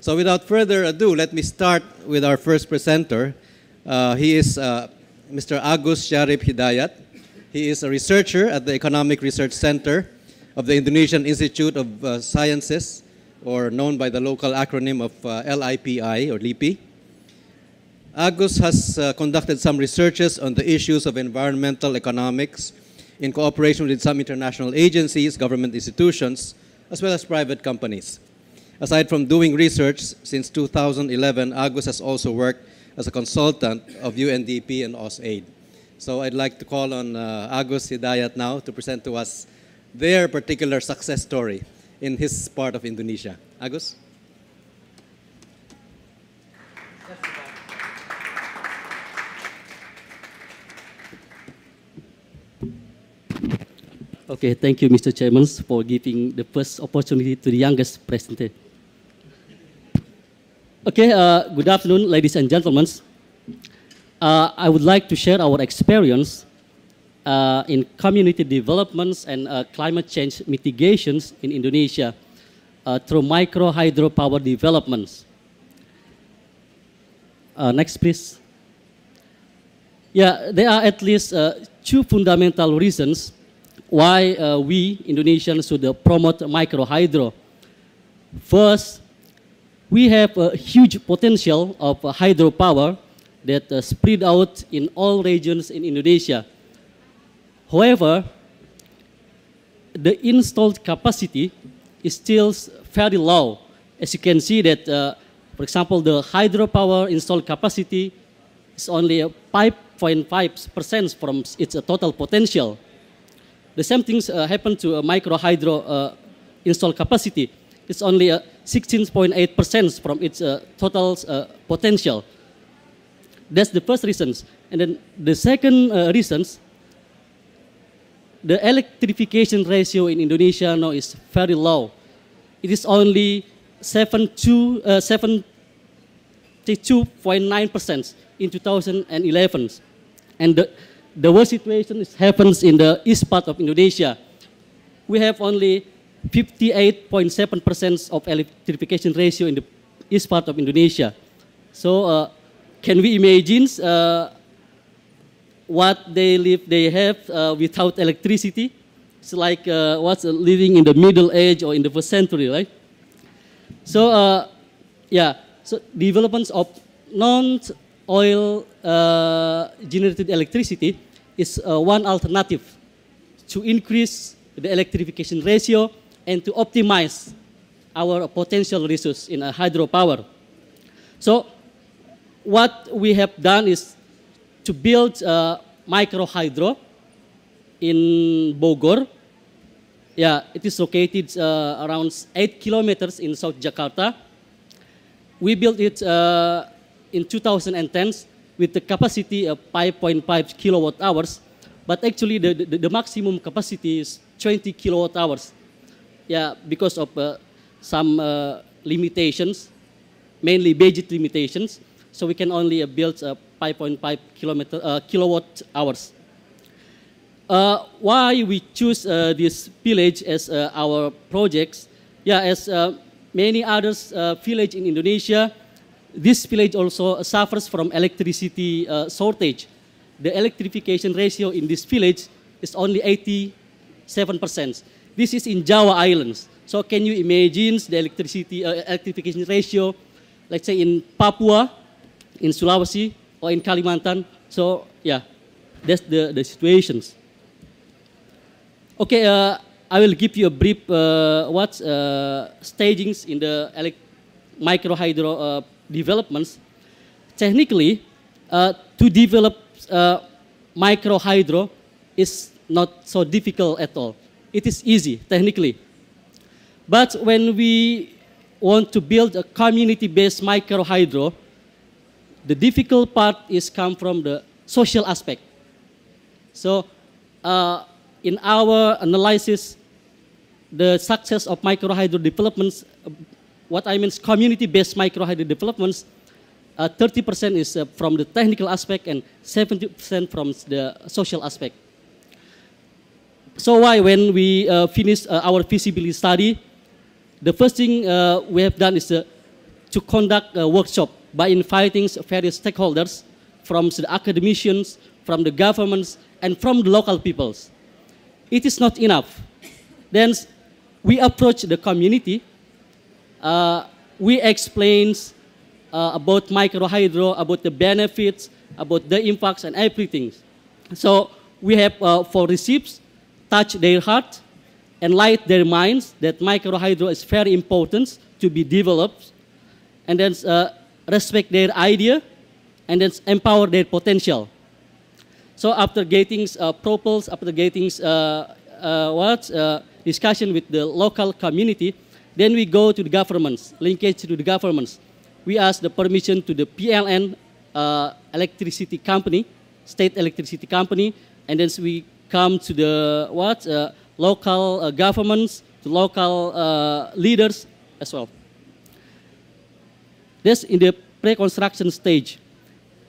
So without further ado, let me start with our first presenter. Uh, he is uh, Mr. Agus Sharif Hidayat. He is a researcher at the Economic Research Center of the Indonesian Institute of uh, Sciences, or known by the local acronym of uh, LIPI or LIPI. Agus has uh, conducted some researches on the issues of environmental economics in cooperation with some international agencies, government institutions, as well as private companies. Aside from doing research, since 2011, Agus has also worked as a consultant of UNDP and AusAid. So I'd like to call on uh, Agus Hidayat now to present to us their particular success story in his part of Indonesia. Agus? Okay, thank you, Mr. Chairman, for giving the first opportunity to the youngest presenter. Okay, uh, good afternoon, ladies and gentlemen. Uh, I would like to share our experience uh, in community developments and uh, climate change mitigations in Indonesia uh, through micro hydropower developments. Uh, next, please. Yeah, there are at least two fundamental reasons why we Indonesians should promote micro hydro. First, we have a huge potential of hydropower that uh, spread out in all regions in Indonesia. However, the installed capacity is still fairly low. As you can see that, uh, for example, the hydropower installed capacity is only 5.5% from its uh, total potential. The same things uh, happen to a micro hydro uh, installed capacity. It's only 16.8% from its uh, total uh, potential. That's the first reasons. And then the second uh, reasons, the electrification ratio in Indonesia now is very low. It is only 72.9% uh, in 2011. And the, the worst situation is happens in the east part of Indonesia. We have only 58.7% of electrification ratio in the east part of Indonesia. So uh, can we imagine uh, what they live they have uh, without electricity? It's like uh, what's living in the middle age or in the first century, right? So uh, yeah, so developments of non-oil uh, generated electricity is one alternative to increase the electrification ratio and to optimize our potential resource in hydropower. So what we have done is to build a micro hydro in Bogor. Yeah, it is located uh, around 8 kilometers in South Jakarta. We built it uh, in 2010 with the capacity of 5.5 kilowatt hours, but actually the, the, the maximum capacity is 20 kilowatt hours yeah, because of uh, some uh, limitations, mainly budget limitations, so we can only uh, build 5.5 uh, uh, kilowatt hours. why we choose this village as our projects? Yeah, as many other uh, village in Indonesia, this village also suffers from electricity uh, shortage. The electrification ratio in this village is only 87%. This is in Java Islands. So can you imagine the electricity uh, electrification ratio, let's say in Papua, in Sulawesi, or in Kalimantan? So yeah, that's the, the situations. Okay, uh, I will give you a brief uh, what uh, stagings in the micro hydro uh, developments. Technically, uh, to develop uh, micro hydro is not so difficult at all it is easy technically. But when we want to build a community-based microhydro, the difficult part is come from the social aspect. So uh, in our analysis, the success of microhydro developments, what I mean is community-based microhydro developments, 30% uh, is uh, from the technical aspect and 70% from the social aspect. So why when we uh, finish uh, our feasibility study, the first thing uh, we have done is uh, to conduct a workshop by inviting various stakeholders from the academicians, from the governments, and from the local peoples. It is not enough. Then we approach the community. Uh, we explain uh, about microhydro, about the benefits, about the impacts and everything. So we have uh, four receipts touch their heart, enlighten their minds that microhydro is very important to be developed, and then uh, respect their idea, and then empower their potential. So after getting uh, proposals, after getting uh, uh, what uh, discussion with the local community, then we go to the governments, linkage to the governments. We ask the permission to the PLN uh, electricity company, state electricity company, and then we come to the what uh, local uh, governments, to local uh, leaders as well. This in the pre-construction stage.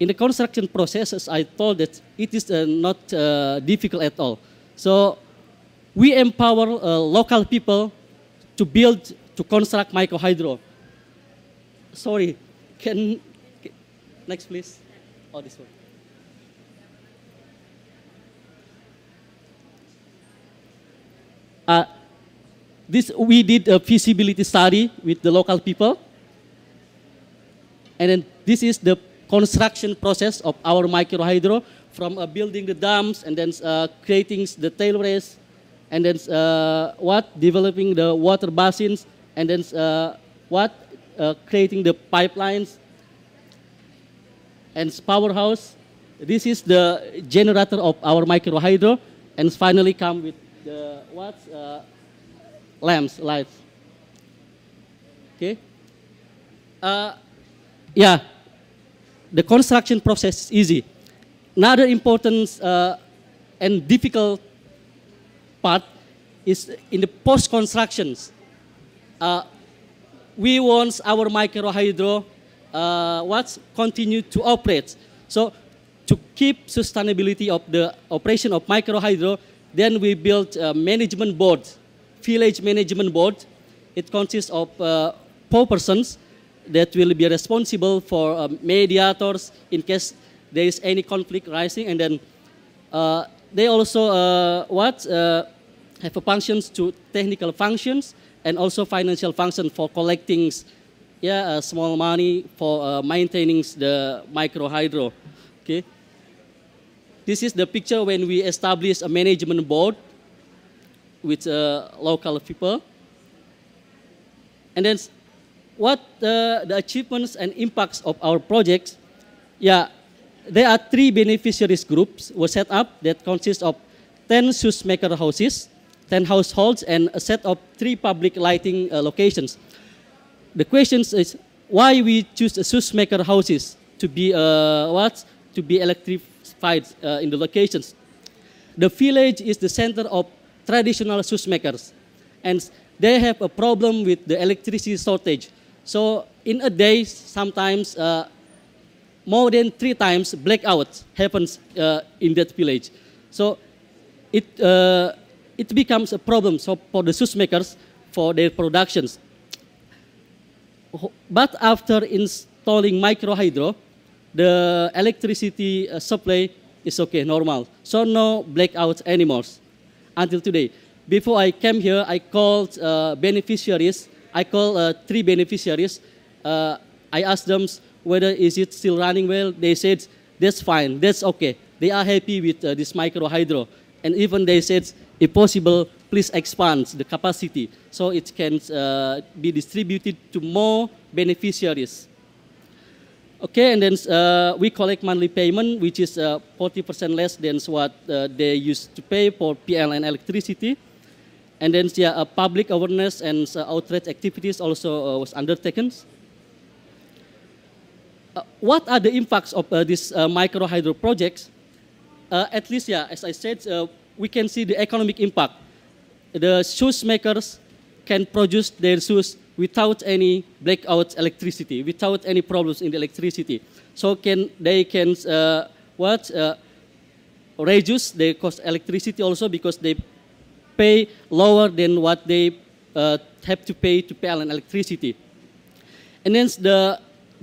In the construction processes, I thought that it is uh, not uh, difficult at all. So we empower uh, local people to build, to construct micro hydro. Sorry, can, next please? Oh, this one. Uh, this, we did a feasibility study with the local people. And then this is the construction process of our microhydro from uh, building the dams and then uh, creating the tailrace, and then uh, what developing the water basins and then uh, what uh, creating the pipelines and powerhouse. This is the generator of our microhydro and finally come with the what uh, lamps lights. Okay. Uh, yeah, the construction process is easy. Another important uh, and difficult part is in the post constructions. Uh, we want our microhydro uh, what continue to operate. So to keep sustainability of the operation of microhydro, then we built a uh, management board, village management board. It consists of uh, four persons that will be responsible for uh, mediators in case there is any conflict rising. And then uh, they also uh, what uh, have functions to technical functions and also financial function for collecting yeah, small money for maintaining the micro hydro. Okay. This is the picture when we established a management board with uh, local people. And then what uh, the achievements and impacts of our projects, yeah, there are three beneficiaries groups were set up that consist of 10 shoemaker houses, 10 households, and a set of three public lighting uh, locations. The question is why we choose the shoemaker houses to be uh, what? To be electric fights uh, in the locations. The village is the center of traditional shoes makers, and they have a problem with the electricity shortage. So in a day, sometimes uh, more than three times blackouts happens uh, in that village. So it, uh, it becomes a problem so for the shoes makers for their productions. But after installing microhydro, the electricity uh, supply is okay, normal. So no blackouts anymore until today. Before I came here, I called uh, beneficiaries. I called uh, three beneficiaries. Uh, I asked them whether is it still running well. They said, that's fine, that's okay. They are happy with uh, this micro hydro. And even they said, if possible, please expand the capacity so it can uh, be distributed to more beneficiaries. Okay, and then uh, we collect monthly payment, which is 40% uh, less than what uh, they used to pay for PL and electricity. And then yeah, uh, public awareness and uh, outreach activities also was undertaken. what are the impacts of these micro hydro projects? at least, yeah, as I said, we can see the economic impact. The shoes makers can produce their shoes without any blackout electricity, without any problems in the electricity. So can they can uh, what uh, reduce the cost electricity also because they pay lower than what they uh, have to pay to pay on electricity. And then the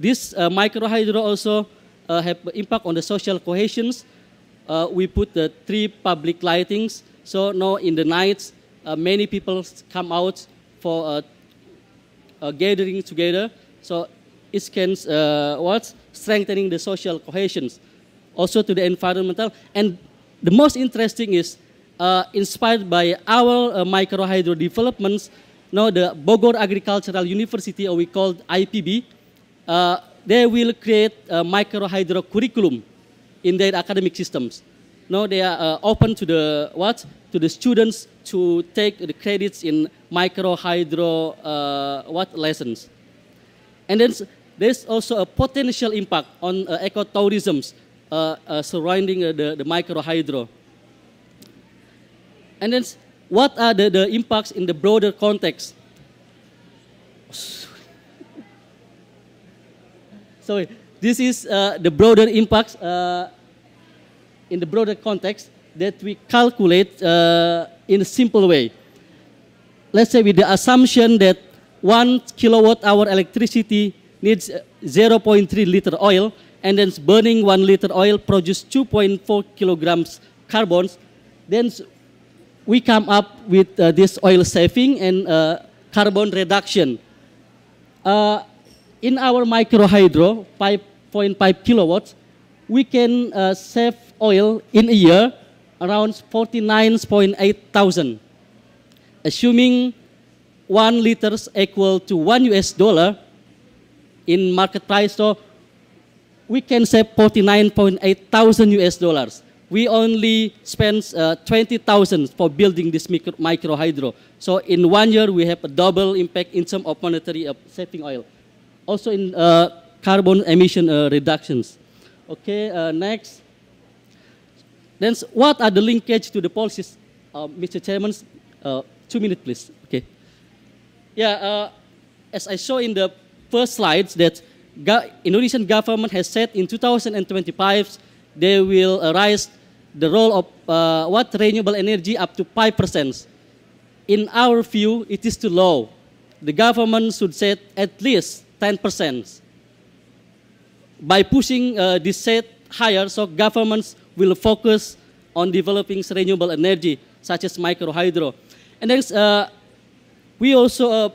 this uh, micro hydro also uh, have impact on the social cohesions. Uh, we put the three public lightings. So now in the nights, uh, many people come out for uh, gathering together. So it can uh, what strengthening the social cohesions, also to the environmental. And the most interesting is uh, inspired by our micro hydro developments. Now the Bogor Agricultural University, or we call IPB, they will create a hydro curriculum in their academic systems. Now they are uh, open to the what to the students to take the credits in micro hydro uh, what lessons. And then there's also a potential impact on uh, ecotourism uh, uh, surrounding uh, the, the micro hydro. And then what are the, the impacts in the broader context? Sorry, this is uh, the broader impacts uh, in the broader context that we calculate uh, in a simple way. Let's say with the assumption that one kilowatt hour electricity needs uh, 0.3 liter oil, and then burning one liter oil produces 2.4 kilograms carbons, then we come up with uh, this oil saving and uh, carbon reduction. Uh, in our microhydro, 5.5 kilowatts, we can uh, save oil in a year around 49.8 thousand, assuming one liters equal to one US dollar in market price. So we can save 49.8 thousand US dollars. We only spend uh, 20,000 for building this micro, micro, hydro. So in one year, we have a double impact in terms of monetary uh, saving oil. Also in uh, carbon emission uh, reductions. Okay, uh, next. Then what are the linkage to the policies? Uh, Mr. Chairman, uh, two minutes, please. Okay. Yeah, uh, as I show in the first slides, that go Indonesian government has said in 2025 they will raise the role of uh, what renewable energy up to 5%. In our view, it is too low. The government should set at least 10% by pushing uh, this set higher, so governments will focus on developing renewable energy, such as microhydro. And then uh, we also uh,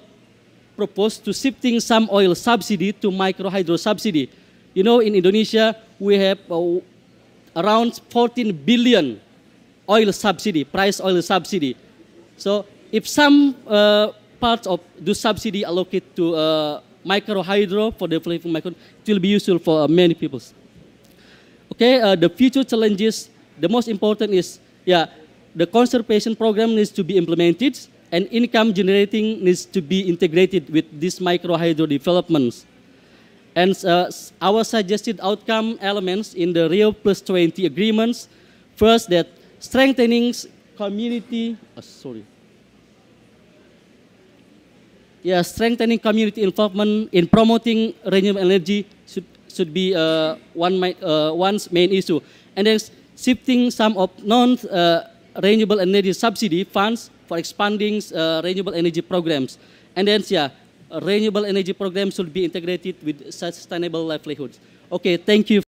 propose to shifting some oil subsidy to microhydro subsidy. You know, in Indonesia, we have uh, around 14 billion oil subsidy, price oil subsidy. So if some uh, part of the subsidy allocated to uh, microhydro for developing micro, it will be useful for uh, many peoples. Okay, uh, the future challenges, the most important is, yeah, the conservation program needs to be implemented and income generating needs to be integrated with these micro hydro developments. And uh, our suggested outcome elements in the Rio Plus 20 agreements, first that strengthening community, oh, sorry, yeah, strengthening community involvement in promoting renewable energy should be uh, one uh, one's main issue. And then shifting some of non-renewable uh, energy subsidy funds for expanding uh, renewable energy programs. And then, yeah, renewable energy programs should be integrated with sustainable livelihoods. Okay, thank you.